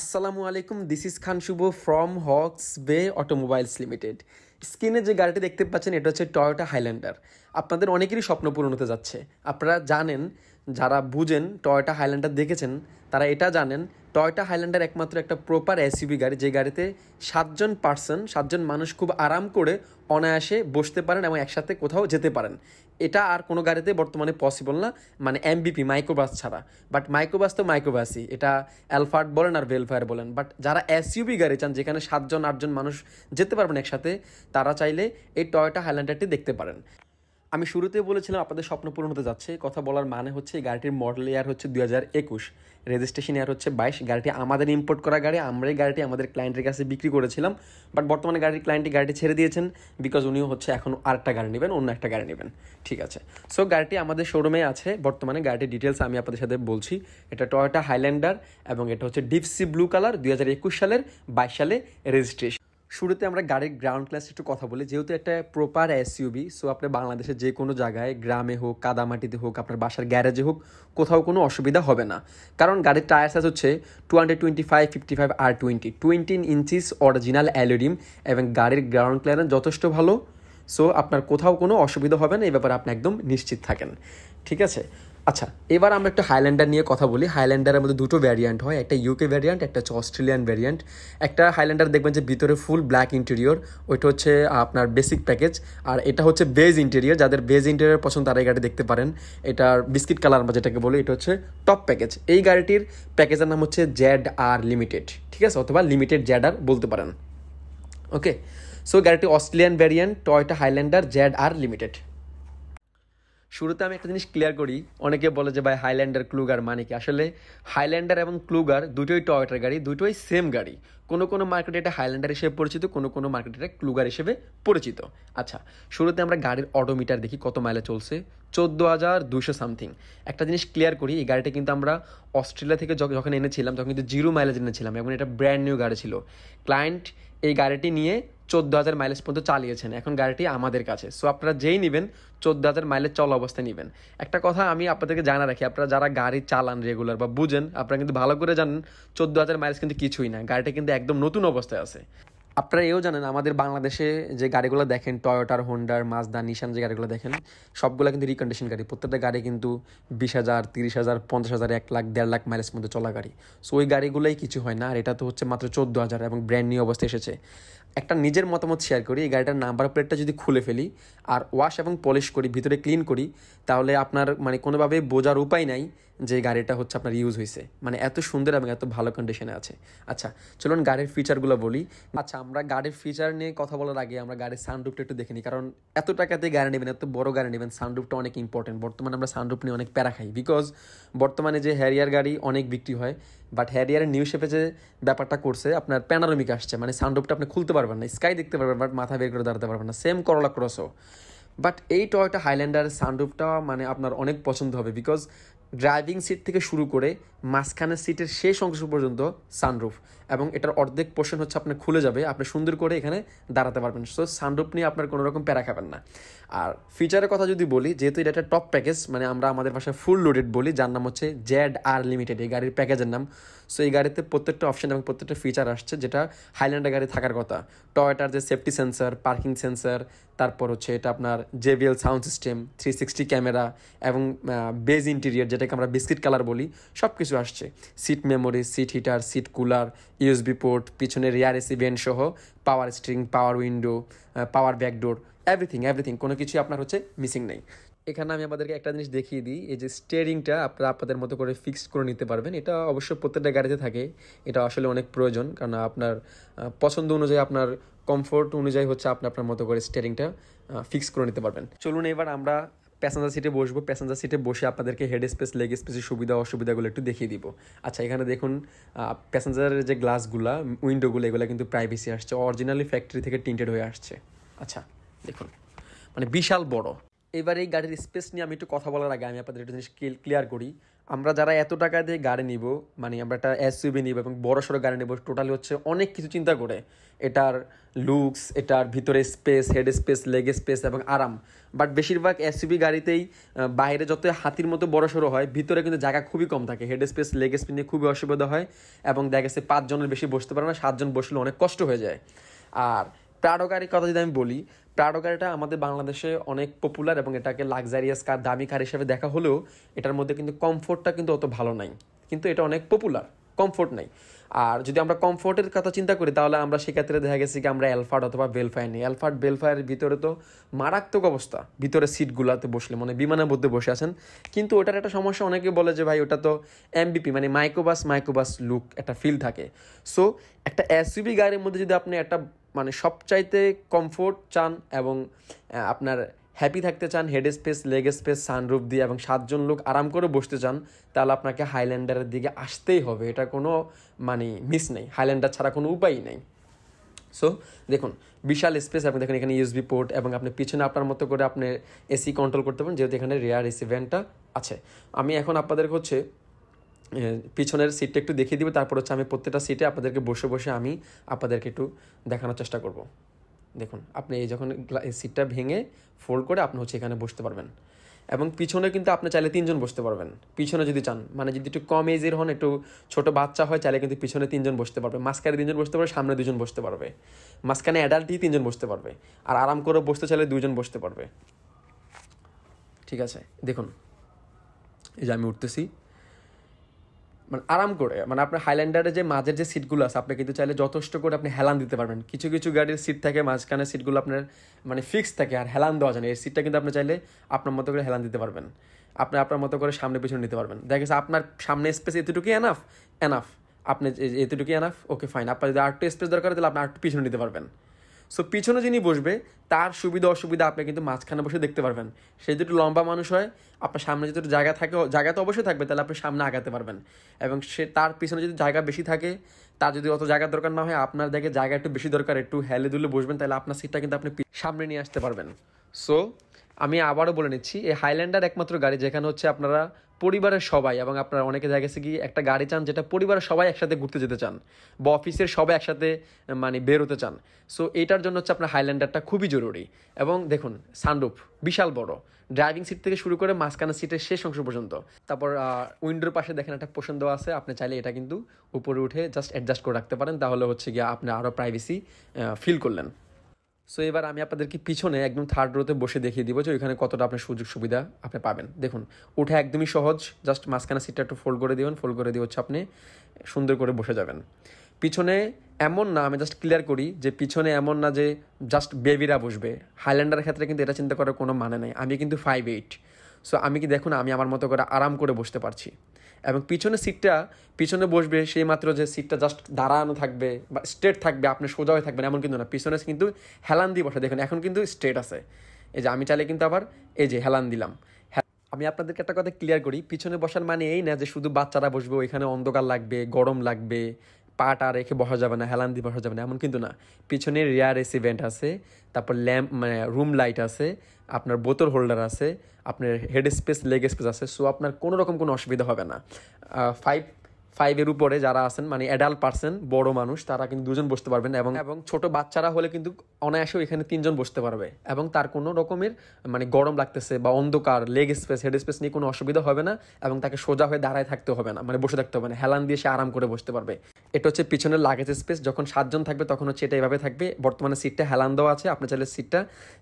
আসসালামু আলাইকুম this is Khan Shuvo from Hawks Bay automobiles limited স্ক্রিনে যে গাড়িটি দেখতে পাচ্ছেন এটা হচ্ছে টয়োটা হাইল্যান্ডার আপনাদের অনেকেরই স্বপ্ন পূরণ হতে যাচ্ছে আপনারা জানেন যারা বুঝেন টয়োটা হাইল্যান্ডার দেখেছেন তারা এটা জানেন টয়টা হাইল্যান্ডার একমাত্র একটা প্রপার এসইউভি গাড়ি যে গাড়িতে সাতজন পার্সন সাতজন মানুষ খুব আরাম করে অনায়াসে বসতে পারেন এবং একসাথে কোথাও যেতে পারেন এটা আর কোনো গাড়িতে বর্তমানে পসিবল না মানে এমবিপি মাইক্রোবাস ছাড়া বাট মাইক্রোবাস তো মাইক্রোবাসই এটা অ্যালফার্ট বলেন আর ভেলফায়ার বলেন বাট যারা এসইউবি গাড়ি চান যেখানে সাতজন আটজন মানুষ যেতে পারবেন একসাথে তারা চাইলে এই টয়টা হাইল্যান্ডারটি দেখতে পারেন আমি শুরুতে বলেছিলাম আপনাদের স্বপ্ন পূরণ হতে যাচ্ছে কথা বলার মানে হচ্ছে এই গাড়িটির মডেল ইয়ার হচ্ছে দুই হাজার একুশ রেজিস্ট্রেশন ইয়ার হচ্ছে বাইশ গাড়িটি আমাদের ইম্পোর্ট করা গাড়ি আমরাই গাড়িটি আমাদের ক্লায়েন্টের কাছে বিক্রি করেছিলাম বাট বর্তমানে গাড়ির ক্লায়েন্টটি গাড়িটি ছেড়ে দিয়েছেন বিকজ উনিও হচ্ছে এখন আরেকটা গাড়ি নেবেন অন্য একটা গাড়ি নেবেন ঠিক আছে সো গাড়িটি আমাদের শোরুমে আছে বর্তমানে গাড়িটির ডিটেলস আমি আপনাদের সাথে বলছি এটা টয়োটা হাইল্যান্ডার এবং এটা হচ্ছে ডিপসি ব্লু কালার দুই সালের বাইশ সালে রেজিস্ট্রেশন শুরুতে আমরা গাড়ির গ্রাউন্ড ক্লাস একটু কথা বলি যেহেতু একটা প্রপার এসইউবি সো আপনার বাংলাদেশের যে কোনো জায়গায় গ্রামে হোক কাদামাটিতে হোক আপনার বাসার গ্যারেজে হোক কোথাও কোনো অসুবিধা হবে না কারণ গাড়ির টায়ার সাইজ হচ্ছে two hundred twenty five fifty five আর টোয়েন্টি টোয়েন্টিন ইঞ্চিস অরিজিনাল অ্যালোডিম এবং গাড়ির গ্রাউন্ড ক্লিয়ারেন্স যথেষ্ট ভালো সো আপনার কোথাও কোনো অসুবিধা হবে না এই ব্যাপারে আপনি একদম নিশ্চিত থাকেন ঠিক আছে আচ্ছা এবার আমরা একটা হাইল্যান্ডার নিয়ে কথা বলি হাইল্যান্ডারের মধ্যে দুটো ভ্যারিয়ান্ট হয় একটা ইউকে ভ্যারিয়ান্ট একটা হচ্ছে অস্ট্রেলিয়ান ভ্যারিয়ান্ট একটা হাইল্যান্ডার দেখবেন যে ভিতরে ফুল ব্ল্যাক ইন্টেরিয়র ওইটা হচ্ছে আপনার বেসিক প্যাকেজ আর এটা হচ্ছে বেজ ইন্টেরিয়র যাদের বেজ ইন্টেরিয়র পছন্দ তারা এই গাড়ি দেখতে পারেন এটার বিস্কিট কালার বা যেটাকে বলি এটা হচ্ছে টপ প্যাকেজ এই গাড়িটির প্যাকেজের নাম হচ্ছে জ্যাড আর লিমিটেড ঠিক আছে অথবা লিমিটেড জ্যাড আর বলতে পারেন ওকে সো গাড়িটি Australian variant Toyota Highlander Z R limited শুরুতে আমি একটা জিনিস ক্লিয়ার করি অনেকে বলে যে ভাই হাইল্যান্ডার ক্লুগার মানে কি আসলে হাইল্যান্ডার এবং ক্লুগার দুটোই টয়টার গাড়ি দুটোই সেম গাড়ি কোনো কোনো মার্কেটে এটা হাইল্যান্ডার হিসেবে পরিচিত কোনো কোনো মার্কেটে এটা ক্লুগার হিসেবে পরিচিত আচ্ছা শুরুতে আমরা গাড়ির অটোমিটার দেখি কত মাইলে চলছে চোদ্দো হাজার দুশো সামথিং একটা জিনিস ক্লিয়ার করি এই গাড়িটা কিন্তু আমরা অস্ট্রেলিয়া থেকে যখন এনেছিলাম তখন কিন্তু জিরো মাইলেজ এনেছিলাম এবং এটা ব্র্যান্ড নিউ গাড়ি ছিল ক্লায়েন্ট এই গাড়িটি নিয়ে চোদ্দো হাজার মাইলেজ পর্যন্ত চালিয়েছেন এখন গাড়িটি আমাদের কাছে সো আপনারা যেই নেবেন চোদ্দো হাজার মাইলেজ চলা অবস্থায় নেবেন একটা কথা আমি আপনাদেরকে জানা রাখি আপনারা যারা গাড়ি চালান রেগুলার বা বুঝেন আপনারা কিন্তু ভালো করে জানেন চোদ্দো হাজার মাইলেজ কিন্তু কিছুই না গাড়িটা কিন্তু একদম নতুন অবস্থায় আছে আপনারা এও জানেন আমাদের বাংলাদেশে যে গাড়িগুলো দেখেন টয়োটার হোন্ডার মাজদা নিশান যে গাড়িগুলো দেখেন সবগুলো কিন্তু রিকন্ডিশন গাড়ি প্রত্যেকটা গাড়ি কিন্তু বিশ হাজার তিরিশ হাজার পঞ্চাশ হাজার এক লাখ দেড় লাখ মাইলের মধ্যে চলা গাড়ি সো ওই গাড়িগুলোই কিছু হয় না আর এটা তো হচ্ছে মাত্র চোদ্দো হাজার এবং ব্র্যান্ড নিউ অবস্থায় এসেছে একটা নিজের মতামত শেয়ার করি এই গাড়িটার নাম্বার প্লেটটা যদি খুলে ফেলি আর ওয়াশ এবং পলিশ করি ভিতরে ক্লিন করি তাহলে আপনার মানে কোনোভাবে বোঝার উপায় নাই যে গাড়িটা হচ্ছে আপনার ইউজ হয়েছে মানে এত সুন্দর এবং এত ভালো কন্ডিশনে আছে আচ্ছা চলুন গাড়ির ফিচারগুলো বলি আচ্ছা আমরা গাড়ির ফিচার নিয়ে কথা বলার আগে আমরা গাড়ির সানরুপটা একটু দেখে নিই কারণ এত টাকাতে গাড়ি নেবেন এত বড় গাড়ি নেবেন সানরুপটা অনেক ইম্পর্টেন্ট বর্তমানে আমরা সানরুপ নিয়ে অনেক প্যারা খাই বিকজ বর্তমানে যে হ্যারিয়ার গাড়ি অনেক বিক্রি হয় বাট হ্যারিয়ারের নিউ শেপে যে ব্যাপারটা করছে আপনার প্যানারোমিক আসছে মানে সানরুপটা আপনি খুলতে পারবেন না স্কাই দেখতে পারবেন বাট মাথা বের করে দাঁড়াতে পারবেন না সেম করলা ক্রসও বাট এই টয়টা হাইল্যান্ডার সানরুপটা মানে আপনার অনেক পছন্দ হবে বিকজ ড্রাইভিং সিট থেকে শুরু করে মাঝখানের সিটের শেষ অংশ পর্যন্ত সানরুফ এবং এটার অর্ধেক পোর্শন হচ্ছে আপনার খুলে যাবে আপনি সুন্দর করে এখানে দাঁড়াতে পারবেন সো সানরুফ নিয়ে আপনার কোনো রকম প্যারা খাবেন না আর ফিচারের কথা যদি বলি যেহেতু এটা একটা টপ প্যাকেজ মানে আমরা আমাদের ভাষায় ফুল লোডেড বলি যার নাম হচ্ছে জেড আর লিমিটেড এই গাড়ির প্যাকেজের নাম সো এই গাড়িতে প্রত্যেকটা অপশন এবং প্রত্যেকটা ফিচার আসছে যেটা হাইল্যান্ডার গাড়ি থাকার কথা টয়টার যে সেফটি সেন্সার পার্কিং সেন্সার তারপর হচ্ছে এটা আপনার JBL sound system three sixty camera এবং বেজ ইন্টেরিয়ার যেটাকে আমরা বিস্কিট কালার বলি সব কিছু কিছু আসছে seat memory seat heater seat cooler USB port পিছনে রিয়ার এসি ভেন্ট সহ power steering power window power back door everything everything কোনো কিছুই আপনার হচ্ছে মিসিং নেই এখানে আমি আমাদেরকে একটা জিনিস দেখিয়ে দিই এই যে স্টেয়ারিংটা আপনারা আপনাদের মতো করে ফিক্সড করে নিতে পারবেন এটা অবশ্য প্রত্যেকটা গাড়িতে থাকে এটা আসলে অনেক প্রয়োজন কারণ আপনার পছন্দ অনুযায়ী আপনার কমফোর্ট অনুযায়ী হচ্ছে আপনি আপনার মতো করে স্টেয়ারিংটা ফিক্স করে নিতে পারবেন চলুন এবার আমরা প্যাসেঞ্জার সিটে বসবো প্যাসেঞ্জার সিটে বসে আপনাদেরকে হেড স্পেস লেগ স্পেসের সুবিধা অসুবিধাগুলো একটু দেখিয়ে দিব আচ্ছা এখানে দেখুন প্যাসেঞ্জারের যে গ্লাসগুলা উইন্ডোগুলো এগুলো কিন্তু প্রাইভেসি আসছে অরিজিনালি ফ্যাক্টরি থেকে টিন্টেড হয়ে আসছে আচ্ছা দেখুন মানে বিশাল বড় এবার এই গাড়ির স্পেস নিয়ে আমি একটু কথা বলার আগে আমি আপনাদের একটু জিনিস ক্লিয়ার করি আমরা যারা এত টাকা দিয়ে গাড়ি নিব মানে আমরা একটা এসইউবি নিব এবং বড় সড়ো গাড়ি নিব টোটালি হচ্ছে অনেক কিছু চিন্তা করে এটার লুকস এটার ভিতরে space head space leg space এবং আরাম বাট বেশিরভাগ এসইউবি গাড়িতেই বাইরে যত হাতির মতো বড় সড়ো হয় ভিতরে কিন্তু জায়গা খুবই কম থাকে হেড স্পেস লেগ স্পেস নিয়ে খুবই অসুবিধা হয় এবং দেখা গেছে পাঁচজনের বেশি বসতে পারে না সাতজন বসলে অনেক কষ্ট হয়ে যায় আর প্রাডো গাড়ির কথা যদি আমি বলি প্রাডো গাড়িটা আমাদের বাংলাদেশে অনেক পপুলার এবং এটাকে লাক্সারিয়াস কার দামি কার হিসেবে দেখা হলেও এটার মধ্যে কিন্তু কমফোর্টটা কিন্তু অত ভালো নাই কিন্তু এটা অনেক পপুলার কমফোর্ট নাই আর যদি আমরা কমফোর্টের কথা চিন্তা করি তাহলে আমরা সেক্ষেত্রে দেখা গেছি কি আমরা অ্যালফার্ড অথবা বেলফায়ার নিই অ্যালফার্ড বেলফায়ারের ভিতরে তো মারাত্মক অবস্থা ভিতরে সিটগুলোতে বসলে মানে বিমানের মধ্যে বসে আছেন কিন্তু ওটার একটা সমস্যা অনেকে বলে যে ভাই ওটা তো এমবিপি মানে মাইক্রোবাস মাইক্রোবাস লুক একটা ফিল থাকে সো একটা এসইবি গাড়ির মধ্যে যদি আপনি একটা মানে সবচাইতে কমফোর্ট চান এবং আপনার হ্যাপি থাকতে চান head space leg space sunroof দিয়ে এবং সাতজন লোক আরাম করে বসতে চান তাহলে আপনাকে হাইল্যান্ডারের দিকে আসতেই হবে এটা কোনো মানে মিস নেই হাইল্যান্ডার ছাড়া কোনো উপায়ই নেই সো দেখুন বিশাল স্পেস আপনি দেখুন এখানে ইউএসবি পোর্ট এবং আপনি পিছনে আপনার মতো করে আপনি এসি কন্ট্রোল করতে পারেন যেহেতু এখানে রেয়ার এসি ভ্যানটা আছে আমি এখন আপনাদের হচ্ছে পিছনের সিটটা একটু দেখিয়ে দিব তারপর হচ্ছে আমি প্রত্যেকটা সিটে আপনাদেরকে বসে বসে আমি আপনাদেরকে একটু দেখানোর চেষ্টা করবো দেখুন আপনি এই যখন সিটটা ভেঙে ফোল্ড করে আপনি হচ্ছে এখানে বসতে পারবেন এবং পিছনে কিন্তু আপনি চাইলে তিনজন বসতে পারবেন পিছনে যদি চান মানে যদি একটু কম এজের হন একটু ছোট বাচ্চা হয় চাইলে কিন্তু পিছনে তিনজন বসতে পারবে মাঝখানে তিনজন বসতে পারবে সামনে দুজন বসতে পারবে মাঝখানে অ্যাডাল্টই তিনজন বসতে পারবে আর আরাম করে বসতে চাইলে দুজন বসতে পারবে ঠিক আছে দেখুন এই যে আমি উঠতেছি মানে আরাম করে মানে আপনার হাইল্যান্ডারে যে মাঝের যে সিটগুলো আছে আপনি কিন্তু চাইলে যথেষ্ট করে আপনি হেলান দিতে পারবেন কিছু কিছু গাড়ির সিট থাকে মাঝখানে সিটগুলো আপনার মানে ফিক্স থাকে আর হেলান দেওয়া যায় না এই সিটটা কিন্তু আপনি চাইলে আপনার মতো করে হেলান দিতে পারবেন আপনি আপনার মতো করে সামনে পিছনে নিতে পারবেন দেখা গেছে আপনার সামনে স্পেস এতটুকুই এনাফ এনাফ আপনি এতটুকুই এনাফ ওকে ফাইন আপনার যদি আরেকটু স্পেস দরকার তাহলে আপনি আরেকটু পিছনে নিতে পারবেন সো পিছনে যিনি বসবে তার সুবিধা অসুবিধা আপনি কিন্তু মাঝখানে বসে দেখতে পারবেন সে যদি লম্বা মানুষ হয় আপনার সামনে যদি জায়গা থাকে জায়গা তো অবশ্যই থাকবে তাহলে আপনি সামনে আগাতে পারবেন এবং সে তার পিছনে যদি জায়গা বেশি থাকে তার যদি অত জায়গার দরকার না হয় আপনার দেখে জায়গা একটু বেশি দরকার একটু হেলে দুলে বসবেন তাহলে আপনার সিটটা কিন্তু আপনি সামনে নিয়ে আসতে পারবেন সো আমি আবারও বলে নিচ্ছি এই হাইল্যান্ডার একমাত্র গাড়ি যেখানে হচ্ছে আপনারা পরিবারের সবাই এবং আপনারা অনেকে দেখা গেছে কি একটা গাড়ি চান যেটা পরিবারের সবাই একসাথে ঘুরতে যেতে চান বা অফিসের সবাই একসাথে মানে বেরোতে চান সো এটার জন্য হচ্ছে আপনার হাইল্যান্ডারটা খুবই জরুরি এবং দেখুন সানরুফ বিশাল বড় ড্রাইভিং সিট থেকে শুরু করে মাঝখানের সিটের শেষ অংশ পর্যন্ত তারপর উইন্ডোর পাশে দেখেন একটা পছন্দ আছে আপনি চাইলে এটা কিন্তু উপরে উঠে জাস্ট অ্যাডজাস্ট করে রাখতে পারেন তাহলে হচ্ছে গিয়ে আপনি আরও প্রাইভেসি ফিল করলেন সো এবার আমি আপনাদেরকে পিছনে একদম থার্ড রোতে বসে দেখিয়ে দিব যে ওইখানে কতটা আপনার সুযোগ সুবিধা আপনি পাবেন দেখুন ওঠা একদমই সহজ জাস্ট মাঝখানা সিটটা একটু ফোল্ড করে দিবেন ফোল্ড করে দিয়ে হচ্ছে আপনি সুন্দর করে বসে যাবেন পিছনে এমন না আমি জাস্ট ক্লিয়ার করি যে পিছনে এমন না যে জাস্ট বেবিরা বসবে হাইল্যান্ডারের ক্ষেত্রে কিন্তু এটা চিন্তা করার কোনো মানে নেই আমি কিন্তু ফাইভ এইট সো আমি কি দেখুন আমি আমার মতো করে আরাম করে বসতে পারছি এবং পিছনে সিটটা পিছনে বসবে সেই মাত্র যে সিটটা জাস্ট দাঁড়ানো থাকবে বা স্ট্রেট থাকবে আপনি সোজা হয়ে থাকবেন এমন কিন্তু না পিছনে কিন্তু হেলান দিয়ে বসে দেখুন এখন কিন্তু স্ট্রেট আছে এই যে আমি চাইলে কিন্তু আবার এই যে হেলান দিলাম হ্যাঁ, আমি আপনাদেরকে একটা কথা ক্লিয়ার করি পিছনে বসার মানে এই না যে শুধু বাচ্চারা বসবে ওইখানে অন্ধকার লাগবে গরম লাগবে পাটা রেখে বসা যাবে না হেলান দিয়ে বসা যাবে না এমন কিন্তু না পিছনে রিয়ার এসি ভেন্ট আছে তারপর ল্যাম্প মানে রুম লাইট আছে আপনার বোতল হোল্ডার আছে আপনার হেড স্পেস লেগ স্পেস আছে সো আপনার কোনো রকম কোনো অসুবিধা হবে না ফাইভ ফাইভের উপরে যারা আছেন মানে অ্যাডাল্ট পার্সন বড় মানুষ তারা কিন্তু দুজন বসতে পারবেন এবং এবং ছোট বাচ্চারা হলে কিন্তু অনায়াসেও এখানে তিনজন বসতে পারবে এবং তার কোনো রকমের মানে গরম লাগতেছে বা অন্ধকার লেগ স্পেস হেড স্পেস নিয়ে কোনো অসুবিধা হবে না এবং তাকে সোজা হয়ে দাঁড়ায় থাকতে হবে না মানে বসে থাকতে হবে না হেলান দিয়ে সে আরাম করে বসতে পারবে এটা হচ্ছে পিছনের লাগেজ স্পেস যখন সাতজন থাকবে তখন হচ্ছে এটা এভাবে থাকবে বর্তমানে সিটটা হেলান দেওয়া আছে আপনি চাইলে সিটটা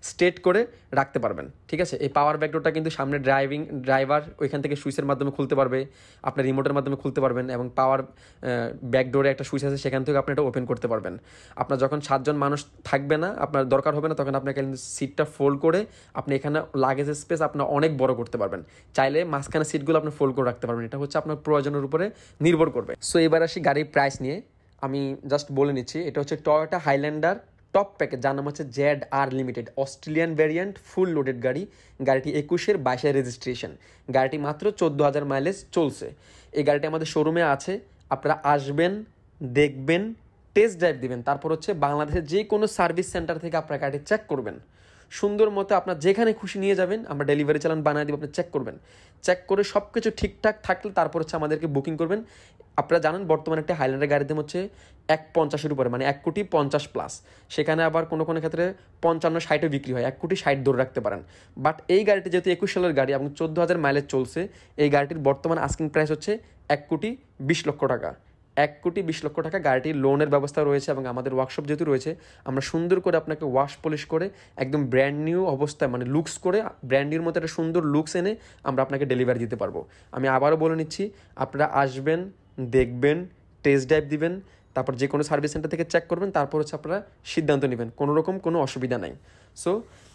স্ট্রেট করে রাখতে পারবেন ঠিক আছে এই পাওয়ার ব্যাকডোরটা কিন্তু সামনে ড্রাইভিং ড্রাইভার ওইখান থেকে সুইচের মাধ্যমে খুলতে পারবে আপনার রিমোটের মাধ্যমে খুলতে পারবেন এবং এবং পাওয়ার ব্যাকডোরে একটা সুইচ আছে সেখান থেকে আপনি এটা ওপেন করতে পারবেন আপনার যখন সাতজন মানুষ থাকবে না আপনার দরকার হবে না তখন আপনাকে সিটটা ফোল্ড করে আপনি এখানে লাগেজ স্পেস আপনার অনেক বড় করতে পারবেন চাইলে মাঝখানে সিটগুলো আপনি ফোল্ড করে রাখতে পারবেন এটা হচ্ছে আপনার প্রয়োজনের উপরে নির্ভর করবে সো এবার আসি গাড়ির প্রাইস নিয়ে আমি জাস্ট বলে নিচ্ছি এটা হচ্ছে টয়োটা হাইল্যান্ডার টপ প্যাকেজ যার নাম হচ্ছে Z R limited Australian variant full loaded গাড়ি গাড়িটি একুশের বাইশে রেজিস্ট্রেশন গাড়িটি মাত্র চোদ্দো হাজার মাইলেজ চলছে এই গাড়িটি আমাদের শোরুমে আছে আপনারা আসবেন দেখবেন টেস্ট ড্রাইভ দিবেন তারপর হচ্ছে বাংলাদেশের যে কোনো সার্ভিস সেন্টার থেকে আপনার গাড়ি চেক করবেন সুন্দর মতো আপনার যেখানে খুশি নিয়ে যাবেন আমরা ডেলিভারি চালান বানিয়ে দেবো আপনি চেক করবেন চেক করে সব কিছু ঠিকঠাক থাকলে তারপর হচ্ছে আমাদেরকে বুকিং করবেন আপনারা জানেন বর্তমানে একটা হাইল্যান্ডের গাড়িতে হচ্ছে এক পঞ্চাশের উপরে মানে এক কোটি পঞ্চাশ প্লাস সেখানে আবার কোনো কোনো ক্ষেত্রে পঞ্চান্ন ষাটও বিক্রি হয় এক কোটি ষাট ধরে রাখতে পারেন বাট এই গাড়িটি যেহেতু একুশ সালের গাড়ি এবং চোদ্দো হাজার মাইলেজ চলছে এই গাড়িটির বর্তমান আস্কিং প্রাইস হচ্ছে এক কোটি বিশ লক্ষ টাকা এক কোটি বিশ লক্ষ টাকা গাড়িটির লোনের ব্যবস্থা রয়েছে এবং আমাদের ওয়ার্কশপ যেহেতু রয়েছে আমরা সুন্দর করে আপনাকে ওয়াশ পলিশ করে একদম ব্র্যান্ড নিউ অবস্থায় মানে লুকস করে ব্র্যান্ড নিউর মতো একটা সুন্দর লুকস এনে আমরা আপনাকে ডেলিভারি দিতে পারবো আমি আবারও বলে নিচ্ছি আপনারা আসবেন দেখবেন টেস্ট ড্রাইভ দিবেন তারপর যে কোনো সার্ভিস সেন্টার থেকে চেক করবেন তারপর হচ্ছে আপনারা সিদ্ধান্ত নেবেন কোনো রকম কোনো অসুবিধা নাই সো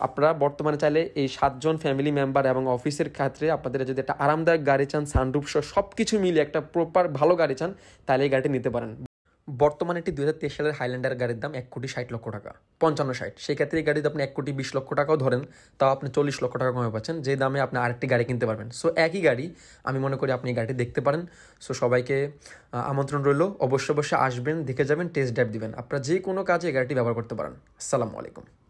আপনারা বর্তমানে চাইলে এই সাতজন ফ্যামিলি মেম্বার এবং অফিসের ক্ষেত্রে আপনাদের যদি একটা আরামদায়ক গাড়ি চান সানরুপ সব কিছু মিলিয়ে একটা প্রপার ভালো গাড়ি চান তাহলে এই গাড়িটি নিতে পারেন বর্তমানে একটি দুই সালের হাইল্যান্ডার গাড়ির দাম এক কোটি ষাট লক্ষ টাকা পঞ্চান্ন ষাট সেক্ষেত্রে এই গাড়িতে আপনি এক কোটি বিশ লক্ষ টাকাও ধরেন তাও আপনি চল্লিশ লক্ষ টাকা কমে পাচ্ছেন যে দামে আপনি আরেকটি গাড়ি কিনতে পারবেন সো একই গাড়ি আমি মনে করি আপনি এই গাড়িটি দেখতে পারেন সো সবাইকে আমন্ত্রণ রইল অবশ্যই অবশ্যই আসবেন দেখে যাবেন টেস্ট ড্রাইভ দিবেন আপনারা যে কোনো কাজে এই গাড়িটি ব্যবহার করতে পারেন আসসালামু আলাইকুম